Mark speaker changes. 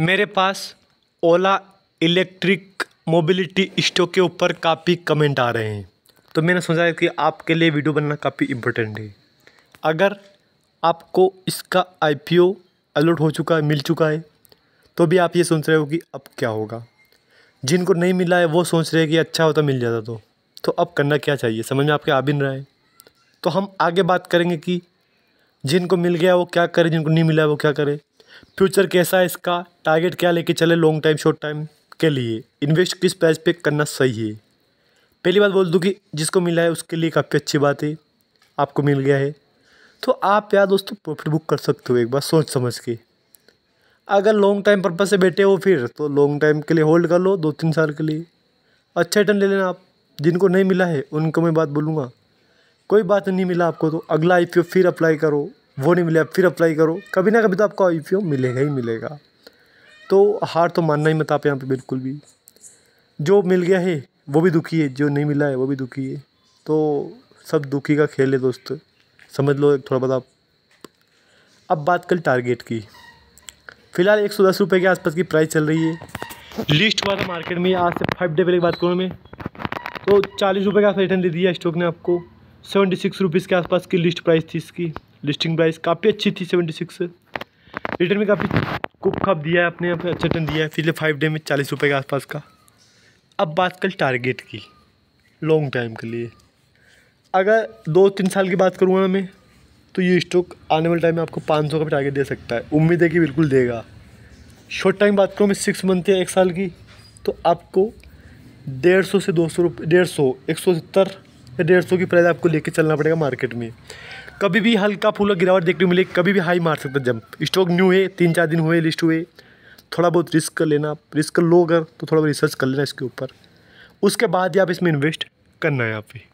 Speaker 1: मेरे पास Ola electric mobility store के ऊपर काफ़ी कमेंट आ रहे हैं तो मैंने सोचा कि आपके लिए वीडियो बनना काफ़ी इम्पोर्टेंट है अगर आपको इसका आईपीओ अलर्ट हो चुका है मिल चुका है तो भी आप ये सोच रहे हो कि अब क्या होगा जिनको नहीं मिला है वो सोच रहे हैं कि अच्छा होता तो मिल जाता तो तो अब करना क्या चाहिए समझ में आपके आ भी नहीं रहा है तो हम आगे बात करेंगे कि जिनको मिल गया वो क्या करे जिनको नहीं मिला वो क्या करे फ्यूचर कैसा है इसका टारगेट क्या लेके चले लॉन्ग टाइम शॉर्ट टाइम के लिए इन्वेस्ट किस प्राइस पे करना सही है पहली बात बोल दूँ कि जिसको मिला है उसके लिए काफ़ी अच्छी बात है आपको मिल गया है तो आप यार दोस्तों प्रॉफिट बुक कर सकते हो एक बार सोच समझ के अगर लॉन्ग टाइम पर्पज से बैठे हो फिर तो लॉन्ग टाइम के लिए होल्ड कर लो दो तीन साल के लिए अच्छा रिटर्न ले लेना आप जिनको नहीं मिला है उनको मैं बात बोलूँगा कोई बात नहीं मिला आपको तो अगला आई फिर अप्लाई करो वो नहीं मिला फिर अप्लाई करो कभी ना कभी तो आपको आई पी ओ मिलेगा ही मिलेगा तो हार तो मानना ही मत आप यहाँ पे बिल्कुल भी जो मिल गया है वो भी दुखी है जो नहीं मिला है वो भी दुखी है तो सब दुखी का खेल है दोस्त समझ लो थोड़ा बहुत आप अब बात कर टारगेट की फ़िलहाल एक सौ दस रुपये के आसपास की प्राइस चल रही है लिस्ट हुआ था मार्केट में आज से फाइव डे पहले की बात करूँ मैं तो चालीस रुपये का रिटर्न दे दिया स्टॉक ने आपको सेवेंटी सिक्स रुपीज़ के आसपास की लिस्ट प्राइस थी इसकी लिस्टिंग प्राइस काफ़ी अच्छी थी सेवेंटी सिक्स रिटर्न में काफ़ी कुप खप दिया है अपने पर अच्छा रिटर्न दिया है पिछले फाइव डे में चालीस रुपये के आसपास का अब बात कर टारगेट की लॉन्ग टाइम के लिए अगर दो तीन साल की बात करूँगा मैं तो ये स्टॉक आने वाले टाइम में आपको पाँच सौ का भी टारगेट दे सकता है उम्मीद है कि बिल्कुल देगा शॉर्ट टाइम बात करूँ मैं सिक्स मंथ या एक साल की तो आपको डेढ़ सौ से दो सौ रुपये डेढ़ सौ एक सौ सत्तर या डेढ़ सौ की प्राइस आपको लेके चलना पड़ेगा मार्केट में कभी भी हल्का फुल्का गिरावट देखने को मिले कभी भी हाई मार सकता जंप स्टॉक न्यू है तीन चार दिन हुए लिस्ट हुए थोड़ा बहुत रिस्क कर लेना रिस्क लो अगर तो थोड़ा बहुत रिसर्च कर लेना इसके ऊपर उसके बाद ही आप इसमें इन्वेस्ट करना है आप पे